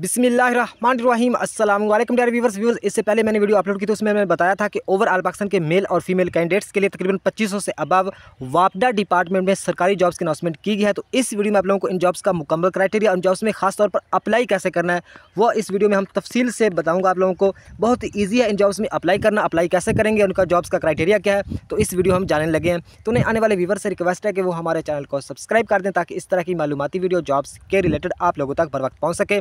बिसमीम अस्सलाम वालेकुम डेयर व्यूवर्स व्यूवर्स इससे पहले मैंने वीडियो अपलोड की तो उसमें मैंने बताया था कि ओवरऑल पाकिस्तान के मेल और फीमेल कैंडिडेट्स के लिए तकरीबन 2500 से अबव वापडा डिपार्टमेंट में सरकारी जॉब्स की अनाउंसमेंट की गई है तो इस वीडियो में आप लोगों को इन जॉब्स का मुकम्मल क्राइटेरिया और जॉब्स में खास तौर पर अप्लाई कैसे करना है वो इस वीडियो में हम तफसील से बताऊँगा आप लोगों को बहुत ईजी है इन जॉब्स में अप्लाई करना अप्लाई कैसे करेंगे उनका जॉब्स का क्राइटेरिया क्या है तो इस वीडियो हम जानने लगे हैं तो उन्हें आने वाले व्यूवर से रिक्वेस्ट है कि वो हमारे चैनल को सब्सक्राइब कर दें ताकि इस तरह की मालूमती वीडियो जॉब्स के रिलेटेड आप लोगों तक बर वक्त पहुँच सके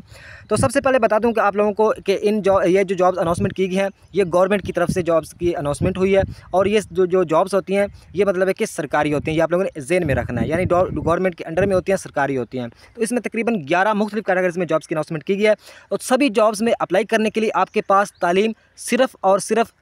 तो सबसे पहले बता दूं कि आप लोगों को कि इन जॉ ये जो जॉब्स अनाउंसमेंट की गई हैं ये गवर्नमेंट की तरफ से जॉब्स की अनाउंसमेंट हुई है और ये जो जो जॉब्स होती हैं ये मतलब है कि सरकारी होती हैं ये आप लोगों ने जेन में रखना है यानी गवर्नमेंट के अंडर में होती हैं सरकारी होती हैं तो इसमें तकरीबन ग्यारह मुख्तु कैटेगरीज में जॉब्स की अनाउंसमेंट की गई है और सभी जॉब्स में अप्लाई करने के लिए आपके पास तालीम सिर्फ और सिर्फ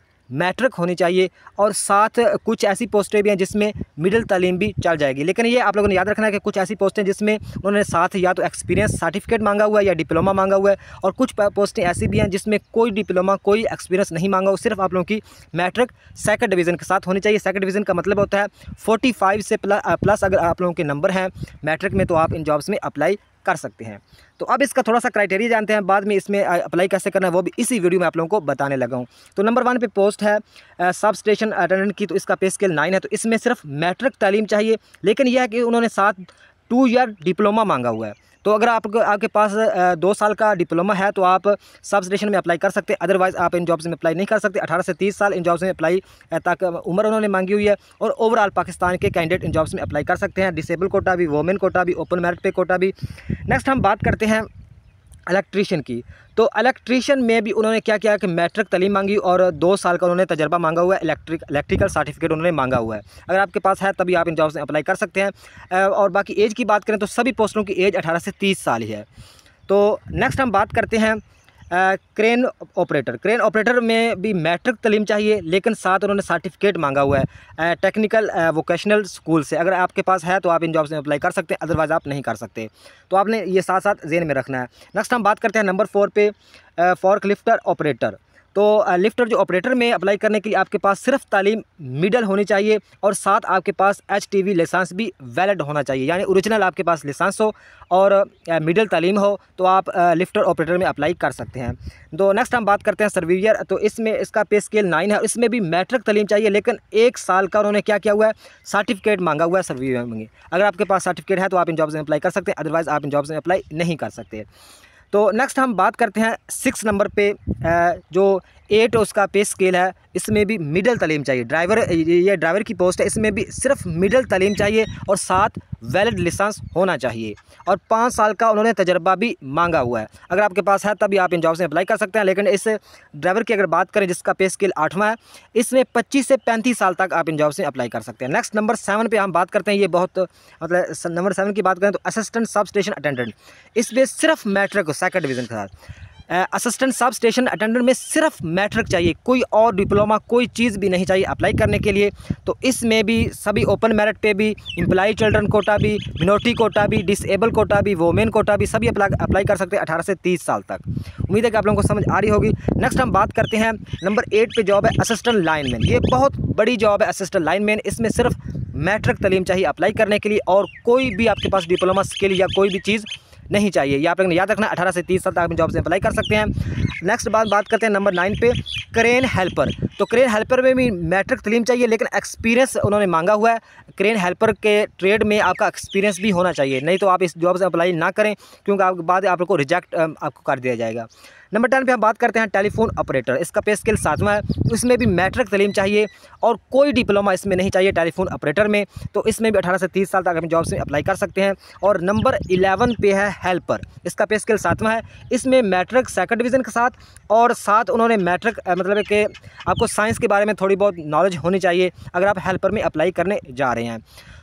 मैट्रिक होनी चाहिए और साथ कुछ ऐसी पोस्टें भी हैं जिसमें मिडिल तालीम भी चल जाएगी लेकिन ये आप लोगों ने याद रखना है कि कुछ ऐसी पोस्टें जिसमें उन्होंने साथ या तो एक्सपीरियंस सर्टिफिकेट मांगा हुआ है या डिप्लोमा मांगा हुआ है और कुछ पोस्टें ऐसी भी हैं जिसमें कोई डिप्लोमा कोई एक्सपीरियंस नहीं मांगा हुआ सिर्फ आप लोगों की मैट्रिक सेकेंड डिवीज़न के साथ होनी चाहिए सेकेंड डिवीज़न का मतलब होता है फोर्टी से प्लस अगर आप लोगों के नंबर हैं मैट्रिक में तो आप इन जॉब्स में अप्लाई कर सकते हैं तो अब इसका थोड़ा सा क्राइटेरिया जानते हैं बाद में इसमें अप्लाई कैसे करना है वो भी इसी वीडियो में आप लोगों को बताने लगा हूँ तो नंबर वन पे पोस्ट है सब स्टेशन अटेंडेंट की तो इसका पे स्केल नाइन है तो इसमें सिर्फ मैट्रिक तालीम चाहिए लेकिन यह है कि उन्होंने साथ टू ईयर डिप्लोमा मांगा हुआ है तो अगर आप आपके पास दो साल का डिप्लोमा है तो आप सब स्टेशन में अप्लाई कर सकते हैं अदरवाइज़ आप इन जॉब्स में अप्लाई नहीं कर सकते अठारह से तीस साल इन जॉब्स में अप्लाई तक उम्र उन्होंने मांगी हुई है और ओवरऑल पाकिस्तान के कैंडिडेट इन जॉब्स में अप्लाई कर सकते हैं डिसेबल कोटा भी वोमेन कोटा भी ओपन मेरिट पे कोटा भी नेक्स्ट हम बात करते हैं इलेक्ट्रीशियन की तो इलेक्ट्रीशियन में भी उन्होंने क्या किया कि मैट्रिक तलीम मांगी और दो साल का उन्होंने तजर्बा मांगा हुआ है इलेक्ट्रिक इलेक्ट्रिकल सर्टिफिकेट उन्होंने मांगा हुआ है अगर आपके पास है तभी आप इन जॉब्स में अप्लाई कर सकते हैं और बाकी एज की बात करें तो सभी पोस्टों की एज अठारह से तीस साल ही है तो नेक्स्ट हम बात करते हैं क्रेन ऑपरेटर क्रेन ऑपरेटर में भी मैट्रिक तलीम चाहिए लेकिन साथ उन्होंने सर्टिफिकेट मांगा हुआ है टेक्निकल वोकेशनल स्कूल से अगर आपके पास है तो आप इन जॉब्स में अप्लाई कर सकते हैं अदरवाइज़ आप नहीं कर सकते तो आपने ये साथ साथ जेन में रखना है नेक्स्ट हम बात करते हैं नंबर फोर पे फॉर्कलिफ्टर लिफ्टर ऑपरेटर तो लिफ्टर जो ऑपरेटर में अप्लाई करने के लिए आपके पास सिर्फ तालीम मिडल होनी चाहिए और साथ आपके पास एच टी वी लाइसेंस भी वैलिड होना चाहिए यानी ओरिजिनल आपके पास लाइसेंस हो और मिडल तालीम हो तो आप लिफ्टर ऑपरेटर में अप्लाई कर सकते हैं तो नेक्स्ट हम बात करते हैं सर्वीवियर तो इसमें इसका पे स्केल नाइन है इसमें भी मैट्रिक तालीम चाहिए लेकिन एक साल का उन्होंने क्या किया हुआ है सर्टिफिकेट मांगा हुआ है सर्वियर में अगर आपके पास सर्टिफिकेट है तो आप इन जॉब्स में अप्लाई कर सकते हैं अदरवाइज़ आप इन जॉब्स में अप्लाई नहीं कर सकते तो नेक्स्ट हम बात करते हैं सिक्स नंबर पे जो एट उसका पे स्केल है इसमें भी मिडल तलीम चाहिए ड्राइवर ये ड्राइवर की पोस्ट है इसमें भी सिर्फ मिडल तलीम चाहिए और साथ वैलिड लाइसेंस होना चाहिए और पाँच साल का उन्होंने तजर्बा भी मांगा हुआ है अगर आपके पास है तभी आप इन जॉब से अप्लाई कर सकते हैं लेकिन इस ड्राइवर की अगर बात करें जिसका पे स्केल आठवां है इसमें पच्चीस से पैंतीस साल तक आप इन जॉब से अप्लाई कर सकते हैं नेक्स्ट नंबर सेवन पर हम बात करते हैं ये बहुत मतलब नंबर सेवन की बात करें तो असिस्टेंट सब स्टेशन अटेंडेंट इसमें सिर्फ मैट्रिक सेकेंड डिवीज़न के साथ असिस्टेंट सब स्टेशन अटेंडेंट में सिर्फ मैट्रिक चाहिए कोई और डिप्लोमा कोई चीज़ भी नहीं चाहिए अप्लाई करने के लिए तो इसमें भी सभी ओपन मेरिट पे भी इम्प्लाई चिल्ड्रन कोटा भी मिनोटी कोटा भी डिसेबल कोटा भी वोमेन कोटा भी सभी अप्लाई कर सकते हैं अठारह से तीस साल तक उम्मीद है कि आप लोगों को समझ आ रही होगी नेक्स्ट हम बात करते हैं नंबर एट पर जॉब है असिस्टेंट मैन ये बहुत बड़ी जॉब है असिस्टेंट मैन इसमें सिर्फ मैट्रिक तलीम चाहिए अप्लाई करने के लिए और कोई भी आपके पास डिप्लोमा स्किल या कोई भी चीज़ नहीं चाहिए ये आप याद रखना अठारह से तीस साल तक आप जॉब से अप्लाई कर सकते हैं नेक्स्ट बात बात करते हैं नंबर नाइन पे करेन हेल्पर तो क्रेन हेल्पर में भी मैट्रिक तलीम चाहिए लेकिन एक्सपीरियंस उन्होंने मांगा हुआ है क्रेन हेल्पर के ट्रेड में आपका एक्सपीरियंस भी होना चाहिए नहीं तो आप इस जॉब से अप्लाई ना करें क्योंकि आपके बाद आप लोग को रिजेक्ट आपको कर दिया जाएगा नंबर टेन पे हम बात करते हैं टेलीफोन ऑपरेटर इसका पे स्केल सातवां है इसमें भी मैट्रिक तलीम चाहिए और कोई डिप्लोमा इसमें नहीं चाहिए टेलीफोन ऑपरेटर में तो इसमें भी अठारह से तीस साल तक हम जॉब से अप्लाई कर सकते हैं और नंबर इलेवन पे है हेल्पर इसका पे स्केल सातवां है इसमें मैट्रिक सेकंड डिवीज़न के साथ और साथ उन्होंने मैट्रिक मतलब कि आपको आपको साइंस के बारे में थोड़ी बहुत नॉलेज होनी चाहिए अगर आप हेल्पर में अप्लाई करने जा रहे हैं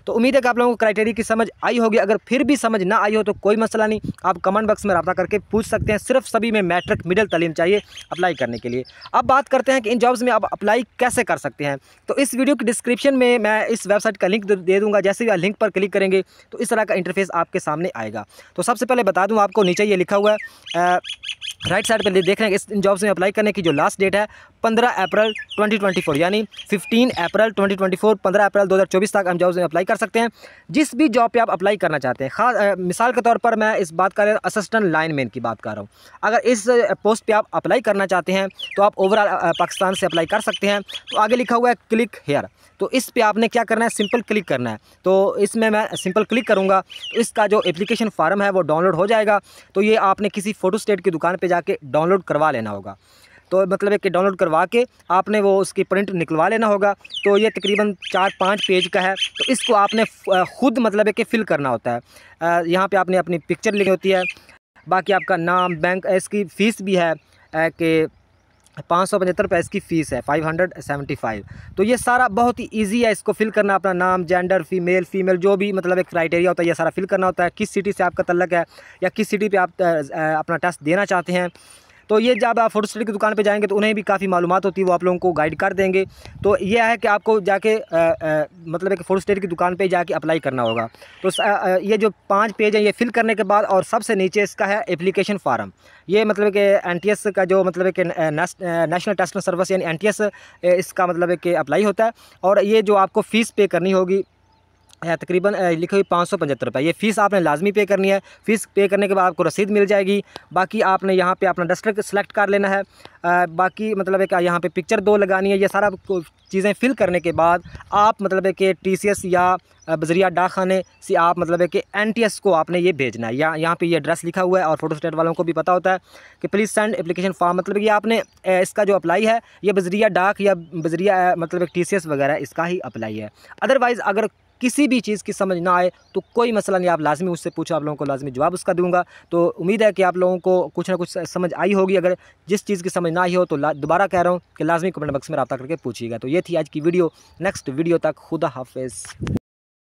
तो उम्मीद है कि आप लोगों को क्राइटेरिया की समझ आई होगी अगर फिर भी समझ ना आई हो तो कोई मसला नहीं आप कमेंट बॉक्स में रब्ता करके पूछ सकते हैं सिर्फ सभी में मैट्रिक मिडिल तलीम चाहिए अप्लाई करने के लिए अब बात करते हैं कि इन जॉब्स में आप अप्लाई कैसे कर सकते हैं तो इस वीडियो के डिस्क्रिप्शन में मैं इस वेबसाइट का लिंक दे दूँगा जैसे ही आप लिंक पर क्लिक करेंगे तो इस तरह का इंटरफेस आपके सामने आएगा तो सबसे पहले बता दूँ आपको नीचे ये लिखा हुआ है राइट साइड पर देख रहे हैं इस जॉब्स में अप्लाई करने की जो लास्ट डेट है 15 अप्रैल 2024 यानी 15 अप्रैल 2024 15 अप्रैल 2024 तक हम जॉब्स में अप्लाई कर सकते हैं जिस भी जॉब पे आप अप्लाई करना चाहते हैं खास मिसाल के तौर पर मैं इस बात कर रहा हूँ असिस्टेंट लाइनमैन की बात कर रहा हूँ अगर इस पोस्ट पर आप अप्लाई करना चाहते हैं तो आप ओवरऑल पाकिस्तान से अप्लाई कर सकते हैं तो आगे लिखा हुआ है क्लिक हेयर तो इस पर आपने क्या करना है सिंपल क्लिक करना है तो इसमें मैं सिंपल क्लिक करूँगा तो इसका जो एप्लीकेशन फार्म है वो डाउनलोड हो जाएगा तो ये आपने किसी फ़ोटो स्टेट की दुकान पर जाके डाउनलोड करवा लेना होगा तो मतलब कि डाउनलोड करवा के आपने वो उसकी प्रिंट निकलवा लेना होगा तो ये तकरीबन चार पाँच पेज का है तो इसको आपने ख़ुद मतलब एक कि फ़िल करना होता है यहाँ पर आपने अपनी पिक्चर लिखी होती है बाकी आपका नाम बैंक इसकी फ़ीस भी है कि पाँच सौ पचहत्तर रुपये इसकी फ़ीस है फाइव हंड्रेड सेवेंटी फाइव तो ये सारा बहुत ही इजी है इसको फिल करना अपना नाम जेंडर फीमेल फीमेल जो भी मतलब एक क्राइटेरिया होता है ये सारा फिल करना होता है किस सिटी से आपका तल्लक है या किस सिटी पे आप अपना टेस्ट देना चाहते हैं तो ये जब आप फोटो स्टडी की दुकान पर जाएंगे तो उन्हें भी काफ़ी मालूम होती है वो आप लोगों को गाइड कर देंगे तो यह है कि आपको जाके मतलब एक फोटो स्टेट की दुकान पर जाके अप्लाई करना होगा तो ये जो पाँच पेज है ये फिल करने के बाद और सबसे नीचे इसका है एप्लीकेशन फार्म ये मतलब कि एन का जो मतलब कि नेशनल टेस्ट सर्विस यानी एन इसका मतलब कि अप्लाई होता है और ये जो आपको फ़ीस पे करनी होगी है तकरीबन लिखी हुई पाँच सौ पचहत्तर रुपये ये फ़ीस आपने लाजमी पे करनी है फ़ीस पे करने के बाद आपको रसीद मिल जाएगी बाकी आपने यहाँ पे अपना डस्टर सेलेक्ट कर लेना है आ, बाकी मतलब एक यहाँ पे पिक्चर दो लगानी है ये सारा चीज़ें फ़िल करने के बाद आप मतलब टी कि टी या बजरिया डाक खाने से आप मतलब एन कि एन को आपने ये भेजना है या यहाँ पे ये एड्रेस लिखा हुआ है और फोटो स्टेट वालों को भी पता होता है कि प्लीज़ सेंड एप्लीकेशन फॉर्म मतलब कि आपने इसका जो अप्लाई है ये बजरिया डाक या बजरिया मतलब टी सी एस वगैरह इसका ही अप्लाई है अदरवाइज़ अगर किसी भी चीज़ की समझ ना आए तो कोई मसला नहीं आप लाजमी उससे पूछो आप लोगों को लाजमी जवाब उसका दूंगा तो उम्मीद है कि आप लोगों को कुछ ना कुछ समझ आई होगी अगर जिस चीज़ की समझ ना आई हो तो दोबारा कह रहा हूँ कि लाजमी कमेंट बक्स में रब्ता करके पूछिएगा तो ये थी आज की वीडियो नेक्स्ट वीडियो तक खुदा हाफ